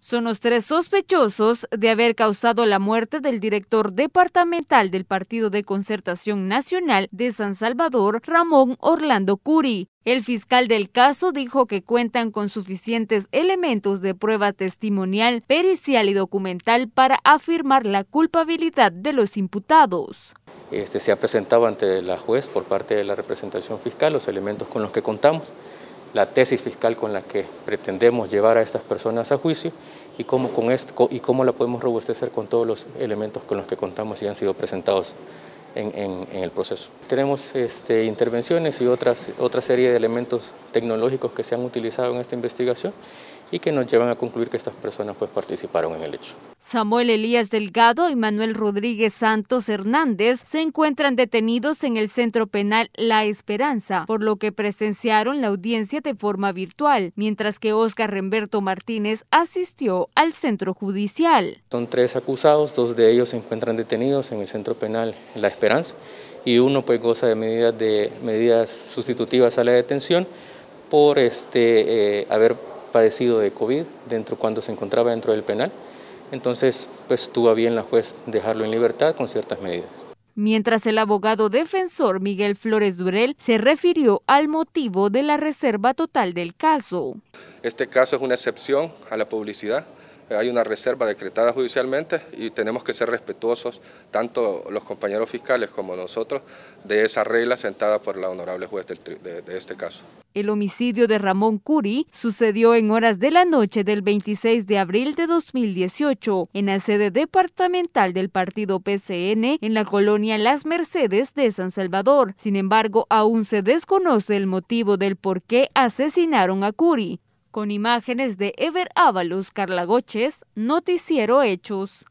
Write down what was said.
son los tres sospechosos de haber causado la muerte del director departamental del Partido de Concertación Nacional de San Salvador, Ramón Orlando Curi. El fiscal del caso dijo que cuentan con suficientes elementos de prueba testimonial, pericial y documental para afirmar la culpabilidad de los imputados. Este se ha presentado ante la juez por parte de la representación fiscal los elementos con los que contamos la tesis fiscal con la que pretendemos llevar a estas personas a juicio y cómo, con esto, y cómo la podemos robustecer con todos los elementos con los que contamos y han sido presentados en, el proceso. Tenemos este, intervenciones y otras, otra serie de elementos tecnológicos que se han utilizado en esta investigación y que nos llevan a concluir que estas personas pues participaron en el hecho. Samuel Elías Delgado y Manuel Rodríguez Santos Hernández se encuentran detenidos en el centro penal La Esperanza, por lo que presenciaron la audiencia de forma virtual, mientras que Óscar Remberto Martínez asistió al centro judicial. Son tres acusados, dos de ellos se encuentran detenidos en el centro penal La Esperanza y uno pues goza de medidas, de medidas sustitutivas a la detención por este, eh, haber padecido de COVID dentro cuando se encontraba dentro del penal. Entonces, pues tuvo bien la juez dejarlo en libertad con ciertas medidas. Mientras el abogado defensor Miguel Flores Durel se refirió al motivo de la reserva total del caso. Este caso es una excepción a la publicidad hay una reserva decretada judicialmente y tenemos que ser respetuosos, tanto los compañeros fiscales como nosotros, de esa regla sentada por la honorable juez de, este caso. El homicidio de Ramón Curi sucedió en horas de la noche del 26 de abril de 2018 en la sede departamental del partido PCN en la colonia Las Mercedes de San Salvador. Sin embargo, aún se desconoce el motivo del por qué asesinaron a Curi con imágenes de Ever Ábalos Carlagoches, Noticiero Hechos.